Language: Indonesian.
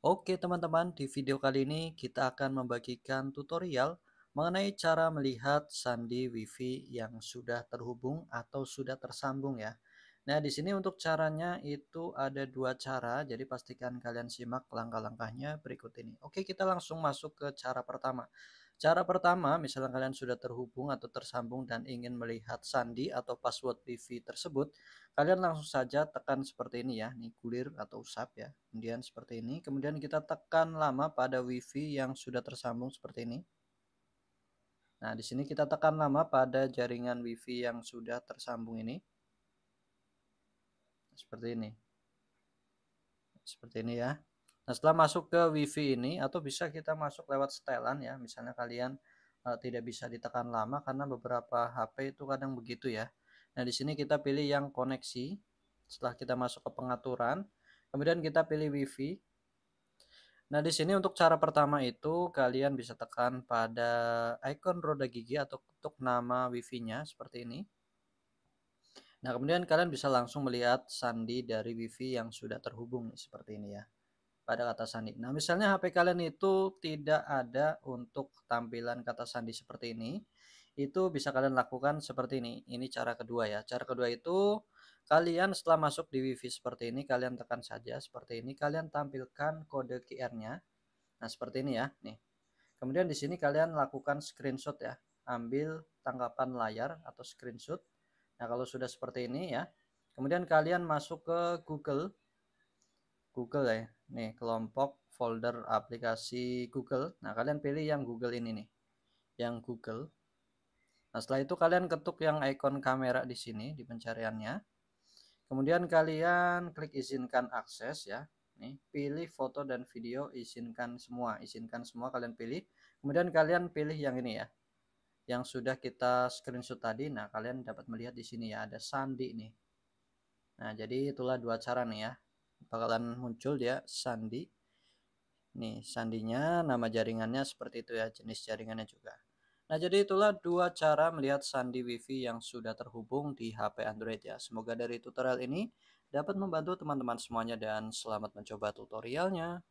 Oke teman-teman, di video kali ini kita akan membagikan tutorial mengenai cara melihat sandi wifi yang sudah terhubung atau sudah tersambung ya. Nah di sini untuk caranya itu ada dua cara, jadi pastikan kalian simak langkah-langkahnya berikut ini. Oke kita langsung masuk ke cara pertama. Cara pertama, misalnya kalian sudah terhubung atau tersambung dan ingin melihat sandi atau password wifi tersebut, kalian langsung saja tekan seperti ini ya, nih gulir atau usap ya. Kemudian seperti ini, kemudian kita tekan lama pada wifi yang sudah tersambung seperti ini. Nah, di sini kita tekan lama pada jaringan wifi yang sudah tersambung ini. Seperti ini. Seperti ini ya. Nah, setelah masuk ke WiFi ini atau bisa kita masuk lewat setelan ya. Misalnya kalian uh, tidak bisa ditekan lama karena beberapa HP itu kadang begitu ya. Nah, di sini kita pilih yang koneksi. Setelah kita masuk ke pengaturan, kemudian kita pilih WiFi. Nah, di sini untuk cara pertama itu kalian bisa tekan pada ikon roda gigi atau untuk nama WiFi-nya seperti ini. Nah, kemudian kalian bisa langsung melihat sandi dari WiFi yang sudah terhubung seperti ini ya pada kata sandi. Nah, misalnya HP kalian itu tidak ada untuk tampilan kata sandi seperti ini, itu bisa kalian lakukan seperti ini. Ini cara kedua ya. Cara kedua itu kalian setelah masuk di WiFi seperti ini, kalian tekan saja seperti ini, kalian tampilkan kode QR-nya. Nah, seperti ini ya, nih. Kemudian di sini kalian lakukan screenshot ya. Ambil tangkapan layar atau screenshot. Nah, kalau sudah seperti ini ya, kemudian kalian masuk ke Google Google ya nih kelompok folder aplikasi Google. Nah, kalian pilih yang Google ini nih. Yang Google. Nah, setelah itu kalian ketuk yang ikon kamera di sini di pencariannya. Kemudian kalian klik izinkan akses ya. Nih, pilih foto dan video, izinkan semua, izinkan semua kalian pilih. Kemudian kalian pilih yang ini ya. Yang sudah kita screenshot tadi. Nah, kalian dapat melihat di sini ya ada sandi nih. Nah, jadi itulah dua cara nih ya bakalan muncul dia sandi. Nih, sandinya nama jaringannya seperti itu ya, jenis jaringannya juga. Nah, jadi itulah dua cara melihat sandi wifi yang sudah terhubung di HP Android ya. Semoga dari tutorial ini dapat membantu teman-teman semuanya dan selamat mencoba tutorialnya.